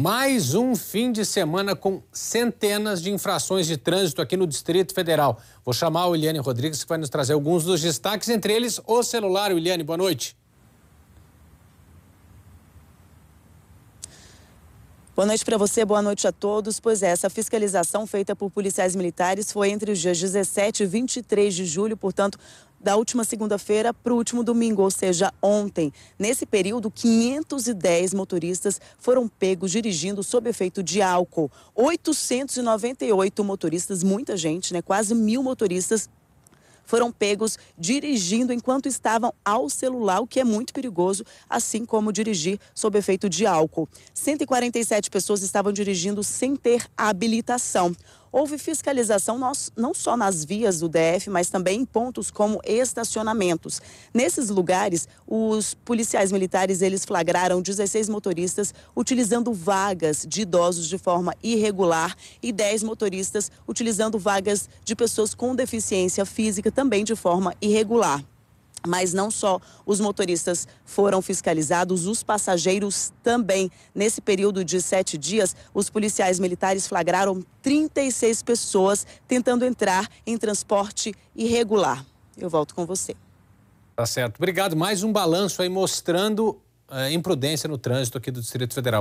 Mais um fim de semana com centenas de infrações de trânsito aqui no Distrito Federal. Vou chamar o Eliane Rodrigues, que vai nos trazer alguns dos destaques, entre eles o celular. Eliane, boa noite. Boa noite para você, boa noite a todos. Pois é, essa fiscalização feita por policiais militares foi entre os dias 17 e 23 de julho, portanto, da última segunda-feira para o último domingo, ou seja, ontem. Nesse período, 510 motoristas foram pegos dirigindo sob efeito de álcool. 898 motoristas, muita gente, né? Quase mil motoristas foram pegos dirigindo enquanto estavam ao celular, o que é muito perigoso, assim como dirigir sob efeito de álcool. 147 pessoas estavam dirigindo sem ter habilitação. Houve fiscalização não só nas vias do DF, mas também em pontos como estacionamentos. Nesses lugares, os policiais militares eles flagraram 16 motoristas utilizando vagas de idosos de forma irregular e 10 motoristas utilizando vagas de pessoas com deficiência física também de forma irregular. Mas não só os motoristas foram fiscalizados, os passageiros também. Nesse período de sete dias, os policiais militares flagraram 36 pessoas tentando entrar em transporte irregular. Eu volto com você. Tá certo. Obrigado. Mais um balanço aí mostrando a eh, imprudência no trânsito aqui do Distrito Federal.